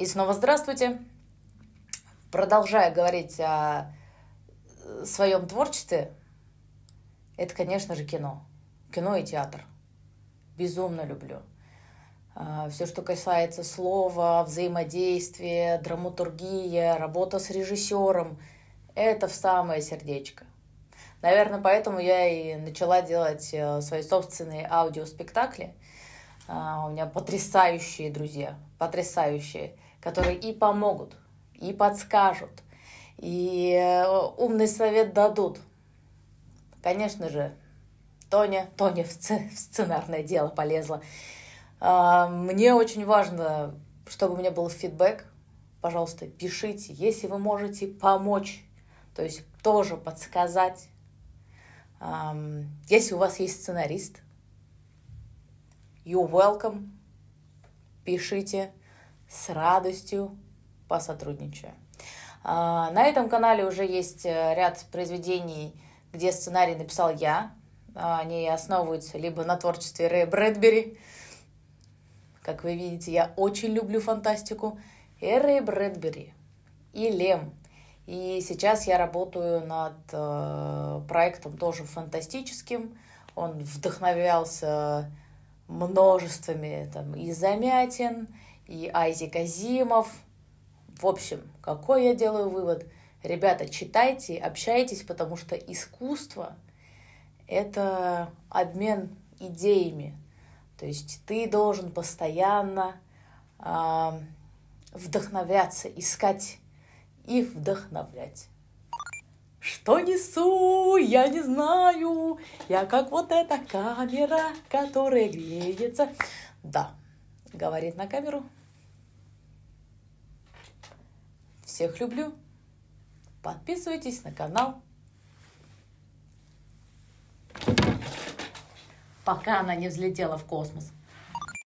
И снова здравствуйте. Продолжая говорить о э, своем творчестве, это, конечно же, кино. Кино и театр. Безумно люблю. А, Все, что касается слова, взаимодействия, драматургия, работа с режиссером, это в самое сердечко. Наверное, поэтому я и начала делать э, свои собственные аудиоспектакли – а, у меня потрясающие друзья, потрясающие, которые и помогут, и подскажут, и э, умный совет дадут. Конечно же, Тоня, Тоня в, сц- в сценарное дело полезла. А, мне очень важно, чтобы у меня был фидбэк. Пожалуйста, пишите, если вы можете помочь, то есть тоже подсказать. Если у вас есть сценарист, You welcome. Пишите с радостью посотрудничаю. А, на этом канале уже есть э, ряд произведений, где сценарий написал я. А, они основываются либо на творчестве Рэя Брэдбери. Как вы видите, я очень люблю фантастику. И Рэй Брэдбери, и Лем. И сейчас я работаю над э, проектом тоже фантастическим. Он вдохновлялся множествами там, и Замятин, и Айзек Азимов. В общем, какой я делаю вывод? Ребята, читайте, общайтесь, потому что искусство — это обмен идеями. То есть ты должен постоянно э, вдохновляться, искать и вдохновлять. Что несу, я не знаю. Я как вот эта камера, которая греется. Да, говорит на камеру. Всех люблю. Подписывайтесь на канал. Пока она не взлетела в космос.